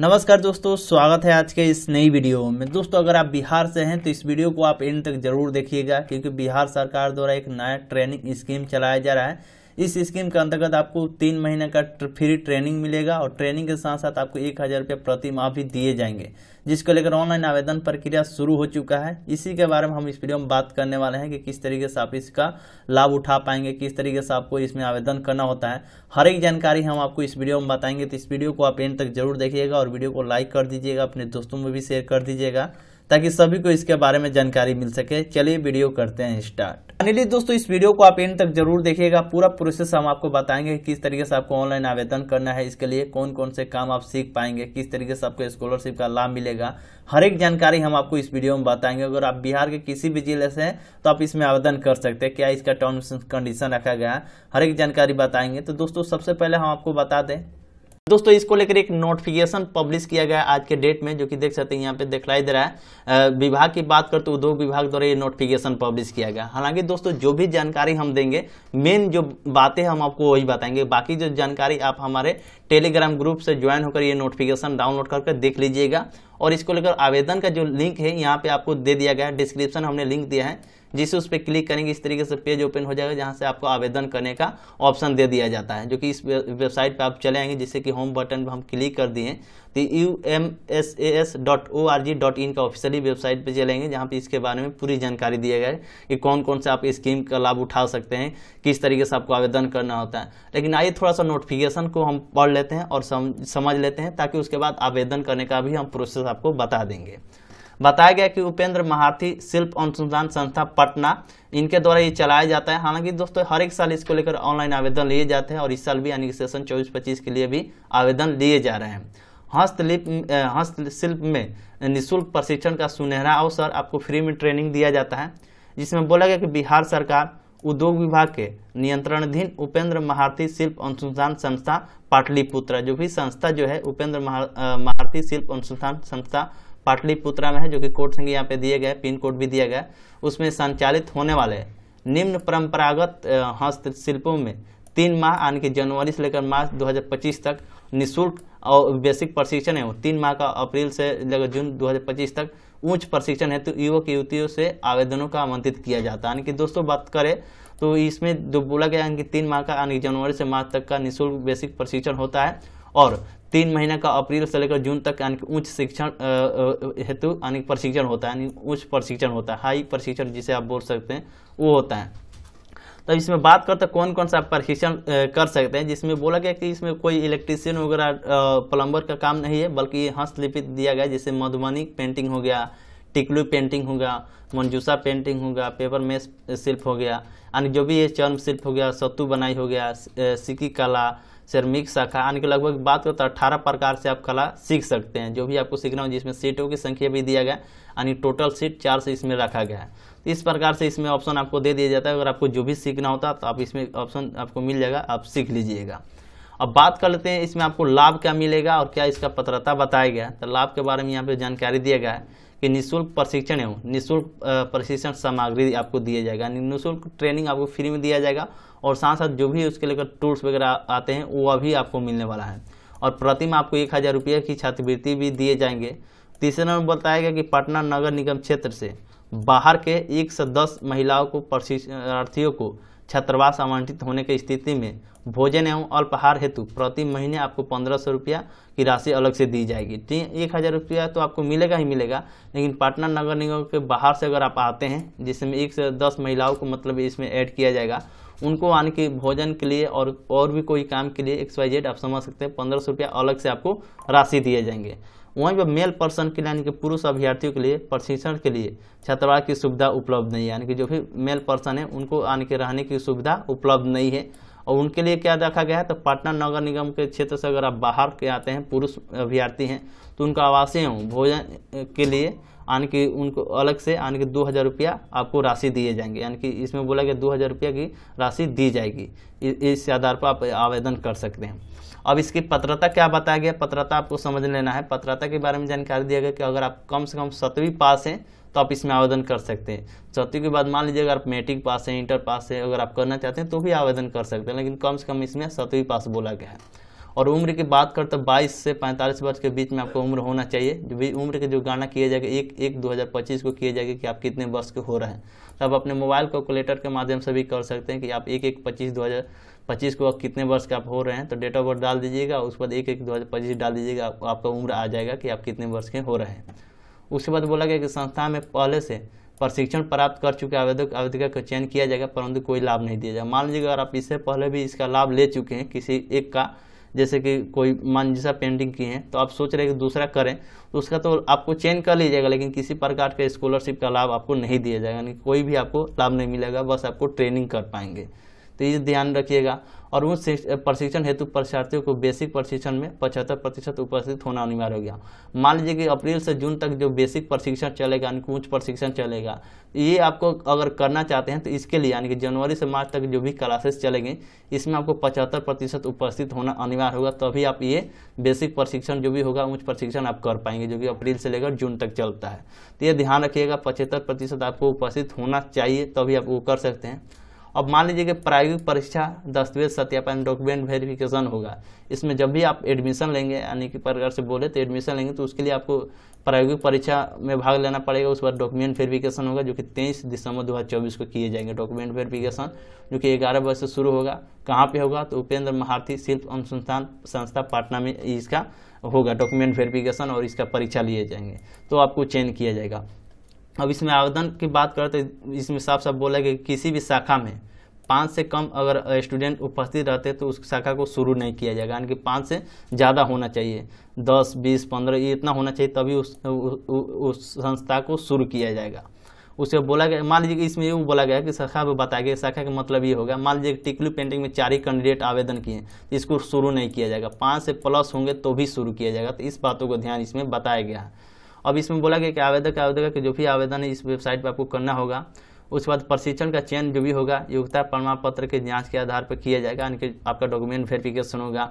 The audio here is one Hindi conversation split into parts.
नमस्कार दोस्तों स्वागत है आज के इस नई वीडियो में दोस्तों अगर आप बिहार से हैं तो इस वीडियो को आप एंड तक जरूर देखिएगा क्योंकि बिहार सरकार द्वारा एक नया ट्रेनिंग स्कीम चलाया जा रहा है इस स्कीम के अंतर्गत आपको तीन महीने का फ्री ट्रेनिंग मिलेगा और ट्रेनिंग के साथ साथ आपको एक हज़ार रुपये प्रतिमाह भी दिए जाएंगे जिसको लेकर ऑनलाइन आवेदन प्रक्रिया शुरू हो चुका है इसी के बारे में हम इस वीडियो में बात करने वाले हैं कि किस तरीके से आप इसका लाभ उठा पाएंगे किस तरीके से आपको इसमें आवेदन करना होता है हर एक जानकारी हम आपको इस वीडियो में बताएंगे तो इस वीडियो को आप एंड तक जरूर देखिएगा और वीडियो को लाइक कर दीजिएगा अपने दोस्तों में भी शेयर कर दीजिएगा ताकि सभी को इसके बारे में जानकारी मिल सके चलिए वीडियो करते हैं स्टार्ट फाइनली दोस्तों इस वीडियो को आप एंड तक जरूर देखिएगा पूरा प्रोसेस हम आपको बताएंगे किस तरीके से आपको ऑनलाइन आवेदन करना है इसके लिए कौन कौन से काम आप सीख पाएंगे किस तरीके से आपको स्कॉलरशिप का लाभ मिलेगा हर एक जानकारी हम आपको इस वीडियो में बताएंगे अगर आप बिहार के किसी भी जिले से हैं तो आप इसमें आवेदन कर सकते हैं क्या इसका टर्म्स कंडीशन रखा गया है हर एक जानकारी बताएंगे तो दोस्तों सबसे पहले हम आपको बता दें दोस्तों इसको लेकर एक नोटिफिकेशन पब्लिश किया गया आज के डेट में जो कि देख सकते हैं यहाँ पे दिखलाई दे रहा है विभाग की बात करते उद्योग विभाग द्वारा ये नोटिफिकेशन पब्लिश किया गया हालांकि दोस्तों जो भी जानकारी हम देंगे मेन जो बातें हम आपको वही बताएंगे बाकी जो जानकारी आप हमारे टेलीग्राम ग्रुप से ज्वाइन होकर ये नोटिफिकेशन डाउनलोड करके देख लीजिएगा और इसको लेकर आवेदन का जो लिंक है यहाँ पे आपको दे दिया गया है डिस्क्रिप्शन हमने लिंक दिया है जिसे उस पर क्लिक करेंगे इस तरीके से पेज ओपन हो जाएगा जहाँ से आपको आवेदन करने का ऑप्शन दे दिया जाता है जो कि इस वेबसाइट पर आप चले आएंगे जिससे कि होम बटन पर हम क्लिक कर दिए तो U M S A S dot O R G dot I N officially website पे चलेंगे जहाँ पे इसके बारे में पूरी जानकारी दिया गया है कि कौन कौन से आप स्कीम का लाभ उठा सकते हैं किस तरीके से आपको आवेदन करना होता है लेकिन आइए थोड़ा सा नोटिफिकेशन को हम पढ़ लेते हैं और समझ लेते हैं ताकि उसके बाद आवेदन करने का भी हम प्रोसेस आपको बता देंगे बताया गया कि उपेंद्र महारथी शिल्प अनुसंधान संस्था पटना इनके द्वारा ये चलाया जाता है हालांकि दोस्तों हर एक साल इसको लेकर ऑनलाइन आवेदन लिए जाते हैं और इस साल भी यानी कि सेशन चौबीस पच्चीस के लिए भी आवेदन लिए जा रहे हैं हस्तलिप हस्तशिल्प में निःशुल्क प्रशिक्षण का सुनहरा अवसर आपको फ्री में ट्रेनिंग दिया जाता है जिसमें बोला गया कि बिहार सरकार उद्योग विभाग के नियंत्रणाधीन उपेंद्र महारथी शिल्प अनुसंधान संस्था पाटलिपुत्रा जो भी संस्था जो है उपेंद्र महारथी शिल्प अनुसंधान संस्था पाटलिपुत्रा में है जो कि कोड संख्या यहाँ पे दिए गए पिन कोड भी दिया गया उसमें संचालित होने वाले निम्न परंपरागत हस्तशिल्पों में तीन माह यानी कि जनवरी से लेकर मार्च 2025 तक निःशुल्क और बेसिक प्रशिक्षण है तीन माह का अप्रैल से लगभग जून 2025 तक उच्च प्रशिक्षण हेतु तो युवक युवतियों से आवेदनों का आमंत्रित किया जाता है यानी कि दोस्तों बात करें तो इसमें जो बोला गया है कि तीन माह का यानी जनवरी से मार्च तक का निःशुल्क बेसिक प्रशिक्षण होता है और तीन महीने का अप्रैल से लेकर जून तक यानी कि उच्च शिक्षण हेतु यानी प्रशिक्षण होता है यानी उच्च प्रशिक्षण होता है हाई प्रशिक्षण जिसे आप बोल सकते हैं वो होता है तब तो इसमें बात करते कौन कौन सा प्रशिक्षण कर सकते हैं जिसमें बोला गया कि इसमें कोई इलेक्ट्रीशियन वगैरह प्लम्बर का काम नहीं है बल्कि हस्तलिपित दिया गया जैसे मधुबनी पेंटिंग हो गया टिकलू पेंटिंग होगा मंजूसा पेंटिंग होगा पेपर मेस शिल्प हो गया यानी जो भी ये चर्म शिल्प हो गया सत्तू बनाई हो गया सिक्की कला शर्मिक शाखा यानी कि लगभग बात करते तो अट्ठारह प्रकार से आप कला सीख सकते हैं जो भी आपको सीखना हो जिसमें सीटों की संख्या भी दिया गया यानी टोटल सीट चार से इसमें रखा गया है तो इस प्रकार से इसमें ऑप्शन आपको दे दिया जाता है अगर आपको जो भी सीखना होता तो आप इसमें ऑप्शन आपको मिल जाएगा आप सीख लीजिएगा अब बात कर लेते हैं इसमें आपको लाभ क्या मिलेगा और क्या इसका पत्रता बताया गया तो लाभ के बारे में यहाँ पर जानकारी दिया गया है कि निःशुल्क प्रशिक्षण एवं निःशुल्क प्रशिक्षण सामग्री आपको दिया जाएगा निःशुल्क ट्रेनिंग आपको फ्री में दिया जाएगा और साथ साथ जो भी उसके लेकर टूल्स वगैरह आते हैं वो अभी आपको मिलने वाला है और प्रतिमा आपको एक हज़ार रुपये की छात्रवृत्ति भी दिए जाएंगे तीसरे नंबर बताया गया कि पटना नगर निगम क्षेत्र से बाहर के एक से दस महिलाओं को प्रशिक्षणार्थियों को छात्रावास आवंटित होने की स्थिति में भोजन एवं अल्पहार हेतु प्रति महीने आपको पंद्रह सौ रुपया की राशि अलग से दी जाएगी ठीक है एक हज़ार रुपया तो आपको मिलेगा ही मिलेगा लेकिन पाटना नगर निगम के बाहर से अगर आप आते हैं जिसमें एक से दस महिलाओं को मतलब इसमें ऐड किया जाएगा उनको आने के भोजन के लिए और और भी कोई काम के लिए एक्स वाई जेड आप समझ सकते हैं पंद्रह सौ रुपया अलग से आपको राशि दिए जाएंगे वहीं पर मेल पर्सन के लिए यानी कि पुरुष अभ्यर्थियों के लिए प्रशिक्षण के लिए छात्रावास की सुविधा उपलब्ध नहीं है यानी कि जो भी मेल पर्सन है उनको आने के रहने की सुविधा उपलब्ध नहीं है और उनके लिए क्या रखा गया है तो पटना नगर निगम के क्षेत्र से अगर आप बाहर के आते हैं पुरुष अभ्यर्थी हैं तो उनका आवासीय भोजन के लिए यानी कि उनको अलग से यानी कि दो हज़ार रुपया आपको राशि दिए जाएंगे यानी कि इसमें बोला गया दो हज़ार रुपया की राशि दी जाएगी इस आधार पर आप आवेदन कर सकते हैं अब इसकी पत्रता क्या बताया गया पत्रता आपको समझ लेना है पत्रता के बारे में जानकारी दिया गया कि अगर आप कम से कम सतवीं पास हैं तो आप इसमें आवेदन कर सकते हैं चौथी के बाद मान लीजिए अगर आप मैट्रिक पास है इंटर पास है अगर आप करना चाहते हैं तो भी आवेदन कर सकते हैं लेकिन कम से कम इसमें सतवीं पास बोला गया है और उम्र की बात कर तो 22 से 45 वर्ष के बीच में आपको उम्र होना चाहिए जो भी उम्र के जो गाना किया जाएगा एक एक 2025 को किया जाएगा कि आप कितने वर्ष के हो रहे हैं तो आप अपने मोबाइल कैलकुलेटर के माध्यम से भी कर सकते हैं कि आप एक एक पच्चीस दो पच्चीस को कितने वर्ष के आप हो रहे हैं तो डेट ऑफ बर्थ डाल दीजिएगा उसके बाद एक एक दो डाल दीजिएगा आपका उम्र आ जाएगा कि आप कितने वर्ष के हो रहे हैं उसके बाद बोला गया कि संस्था में पहले से प्रशिक्षण प्राप्त कर चुके आवेदक आवेदिका का चयन किया जाएगा परंतु कोई लाभ नहीं दिया जाएगा मान लीजिए अगर आप इससे पहले भी इसका लाभ ले चुके हैं किसी एक का जैसे कि कोई मान जैसा पेंटिंग की है तो आप सोच रहे कि दूसरा करें तो उसका तो आपको चेंज कर लीजिएगा लेकिन किसी प्रकार के स्कॉलरशिप का लाभ आपको नहीं दिया जाएगा यानी कोई भी आपको लाभ नहीं मिलेगा बस आपको ट्रेनिंग कर पाएंगे तो ये ध्यान रखिएगा और उन प्रशिक्षण हेतु परीक्षार्थियों को बेसिक प्रशिक्षण में पचहत्तर प्रतिशत उपस्थित होना अनिवार्य हो गया मान लीजिए कि अप्रैल से जून तक जो बेसिक प्रशिक्षण चलेगा यानी उच्च प्रशिक्षण चलेगा ये आपको अगर करना चाहते हैं तो इसके लिए यानी कि जनवरी से मार्च तक जो भी क्लासेस चलेंगे इसमें आपको पचहत्तर प्रतिशत उपस्थित होना अनिवार्य होगा तभी आप ये बेसिक प्रशिक्षण जो भी होगा उच्च प्रशिक्षण आप कर पाएंगे जो कि अप्रैल से लेकर जून तक चलता है तो ये ध्यान रखिएगा पचहत्तर प्रतिशत आपको उपस्थित होना चाहिए तभी आप वो कर सकते हैं अब मान लीजिए कि प्रायोगिक परीक्षा दस्तावेज सत्यापन डॉक्यूमेंट वेरिफिकेशन होगा इसमें जब भी आप एडमिशन लेंगे यानी कि प्रकार से बोले तो एडमिशन लेंगे तो उसके लिए आपको प्रायोगिक परीक्षा में भाग लेना पड़ेगा उस पर डॉक्यूमेंट वेरिफिकेशन होगा जो कि तेईस दिसंबर 2024 को किए जाएंगे डॉक्यूमेंट वेरिफिकेशन जो कि ग्यारह बजे से शुरू होगा कहाँ पे होगा तो उपेंद्र महारथी शिल्प अनुसंधान संस्था पटना में इसका होगा डॉक्यूमेंट वेरिफिकेशन और इसका परीक्षा लिए जाएंगे तो आपको चयन किया जाएगा अब इसमें आवेदन की बात करें तो इसमें साफ साफ बोला गया कि किसी भी शाखा में पाँच से कम अगर स्टूडेंट उपस्थित रहते तो उस शाखा को शुरू नहीं किया जाएगा यानी कि पाँच से ज़्यादा होना चाहिए दस बीस पंद्रह ये इतना होना चाहिए तभी उस उस संस्था को शुरू किया जाएगा उसे बोला गया मान लीजिए कि इसमें ये बोला गया कि शाखा भी बताया गया शाखा का मतलब ये होगा मान लीजिए टिकलू पेंटिंग में चार ही कैंडिडेट आवेदन किए तो इसको शुरू नहीं किया जाएगा पाँच से प्लस होंगे तो भी शुरू किया जाएगा तो इस बातों को ध्यान इसमें बताया गया है अब इसमें बोला गया कि आवेदक आवेदक के जो भी आवेदन है इस वेबसाइट पर आपको करना होगा उसके बाद प्रशिक्षण का चयन जो भी होगा योग्यता प्रमाण पत्र के जांच के आधार पर किया जाएगा यानी कि आपका डॉक्यूमेंट वेरिफिकेशन होगा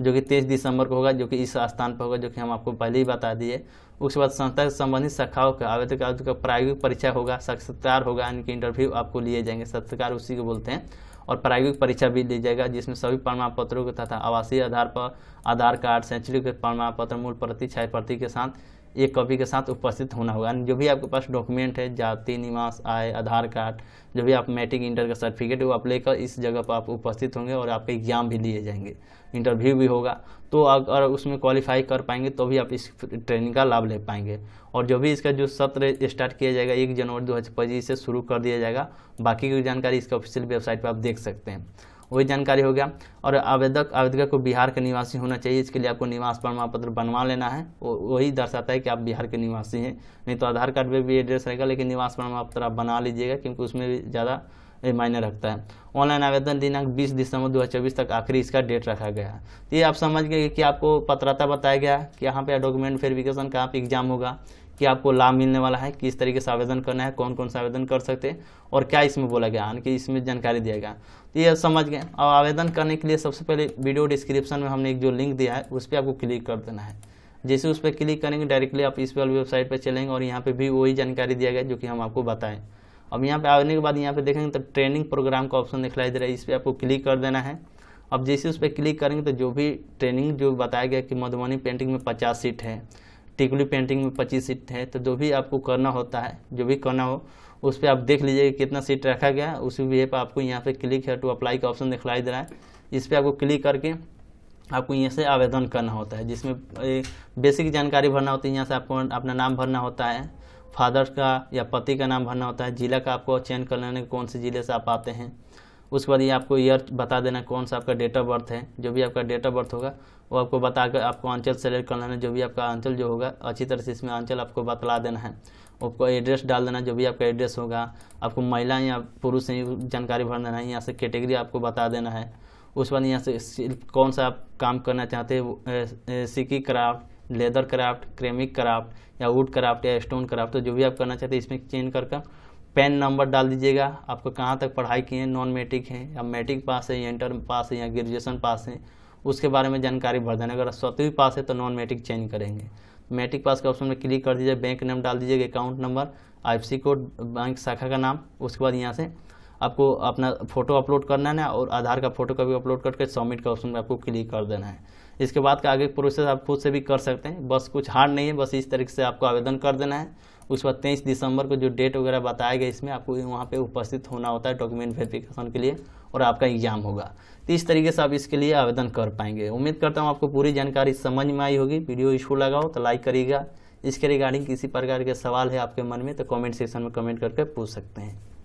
जो कि तेईस दिसंबर को होगा जो कि इस स्थान पर होगा जो कि हम आपको पहले ही बता दिए उसके बाद संस्था से संबंधित शाखाओं का आवेदक आवेदक का प्रायोगिक परीक्षा होगा साक्षात्कार होगा यानी कि इंटरव्यू आपको लिए जाएंगे साक्षात्कार उसी को बोलते हैं और प्रायोगिक परीक्षा भी ली जाएगा जिसमें सभी प्रमाण पत्रों के तथा आवासीय आधार पर आधार कार्ड शैक्षणिक प्रमाण पत्र मूल प्रति छाय प्रति के साथ एक कॉपी के साथ उपस्थित होना होगा जो भी आपके पास डॉक्यूमेंट है जाति निवास आय आधार कार्ड जो भी आप मैट्रिक इंटर का सर्टिफिकेट वो आप लेकर इस जगह पर आप उपस्थित होंगे और आपके एग्जाम भी लिए जाएंगे इंटरव्यू भी होगा तो अगर उसमें क्वालिफाई कर पाएंगे तो भी आप इस ट्रेनिंग का लाभ ले पाएंगे और जो भी इसका जो सत्र स्टार्ट किया जाएगा एक जनवरी दो से शुरू कर दिया जाएगा बाकी की जानकारी इसका ऑफिशियल वेबसाइट पर आप देख सकते हैं वही जानकारी हो गया और आवेदक आवेदक को बिहार के निवासी होना चाहिए इसके लिए आपको निवास प्रमाण पत्र बनवा लेना है वही दर्शाता है कि आप बिहार के निवासी हैं नहीं तो आधार कार्ड पर भी एड्रेस रहेगा लेकिन निवास प्रमाण पत्र आप बना लीजिएगा क्योंकि उसमें भी ज़्यादा मायने रखता है ऑनलाइन आवेदन दिनांक 20 दिसंबर 2024 तक आखिरी इसका डेट रखा गया है तो ये आप समझ गए कि आपको पत्रता बताया गया कि यहाँ पे डॉक्यूमेंट वेरिफिकेशन कहाँ पे एग्जाम होगा कि आपको लाभ मिलने वाला है किस तरीके से आवेदन करना है कौन कौन सा आवेदन कर सकते हैं और क्या इसमें बोला गया यानी कि इसमें जानकारी दिया गया तो ये समझ गए और आवेदन करने के लिए सबसे पहले वीडियो डिस्क्रिप्शन में हमने एक जो लिंक दिया है उस पर आपको क्लिक कर देना है जैसे उस पर क्लिक करेंगे डायरेक्टली आप इस वाली वेबसाइट पर चलेंगे और यहाँ पर भी वही जानकारी दिया गया जो कि हम आपको बताएँ अब यहाँ पर आने के बाद यहाँ पे देखेंगे तो ट्रेनिंग प्रोग्राम का ऑप्शन दिखलाई दे रहा है इस पर आपको क्लिक कर देना है अब जैसे उस पर क्लिक करेंगे तो जो भी ट्रेनिंग जो बताया गया कि मधुबनी पेंटिंग में पचास सीट है टिकली पेंटिंग में पच्चीस सीट है तो जो भी आपको करना होता है जो भी करना हो उस पर आप देख लीजिए कितना सीट रखा गया है उसी वे पर आपको यहाँ पे क्लिक है टू अप्लाई का ऑप्शन दिखलाई दे रहा है इस पर आपको क्लिक करके आपको यहाँ से आवेदन करना होता है जिसमें बेसिक जानकारी भरना होती है यहाँ से आपको अपना नाम भरना होता है फादर का या पति का नाम भरना होता है ज़िला का आपको चयन कर लेना कौन से ज़िले से आप आते हैं उसके बाद ये आपको ईयर बता देना कौन सा आपका डेट ऑफ बर्थ है जो भी आपका डेट ऑफ बर्थ होगा वो आपको बता कर आपको आंचल सेलेक्ट कर लेना जो भी आपका आंचल जो होगा अच्छी तरह से इसमें आंचल आपको बतला देना है आपको एड्रेस डाल देना जो भी आपका एड्रेस होगा आपको महिला या पुरुष ही जानकारी भर देना है यहाँ से कैटेगरी आपको बता देना है उसके बाद यहाँ से कौन सा आप काम करना चाहते हैं Sikki craft leather craft ceramic craft या वुड क्राफ्ट या स्टोन क्राफ्ट तो जो भी आप करना चाहते हैं इसमें चेंज कर कर पेन नंबर डाल दीजिएगा आपको कहाँ तक पढ़ाई किए हैं नॉन मेट्रिक हैं या मेट्रिक पास है या इंटर पास है या ग्रेजुएशन पास है उसके बारे में जानकारी भर देना अगर सतवीं पास है तो नॉन मेट्रिक चेंज करेंगे मेट्रिक पास के ऑप्शन में क्लिक कर दीजिए बैंक नेम डाल दीजिएगा account number I code bank शाखा का नाम उसके बाद यहाँ से आपको अपना फोटो अपलोड करना है और आधार का फोटो कभी अपलोड करके सबमिट का ऑप्शन में आपको क्लिक कर देना है इसके बाद का आगे प्रोसेस आप खुद से भी कर सकते हैं बस कुछ हार्ड नहीं है बस इस तरीके से आपको आवेदन कर देना है उसके बाद तेईस दिसंबर को जो डेट वगैरह बताया गया इसमें आपको वहाँ पर उपस्थित होना होता है डॉक्यूमेंट वेरिफिकेशन के लिए और आपका एग्जाम होगा तो इस तरीके से आप इसके लिए आवेदन कर पाएंगे उम्मीद करता हूँ आपको पूरी जानकारी समझ में आई होगी वीडियो इशू लगाओ तो लाइक करिएगा इसके रिगार्डिंग किसी प्रकार के सवाल है आपके मन में तो कमेंट सेक्शन में कमेंट करके पूछ सकते हैं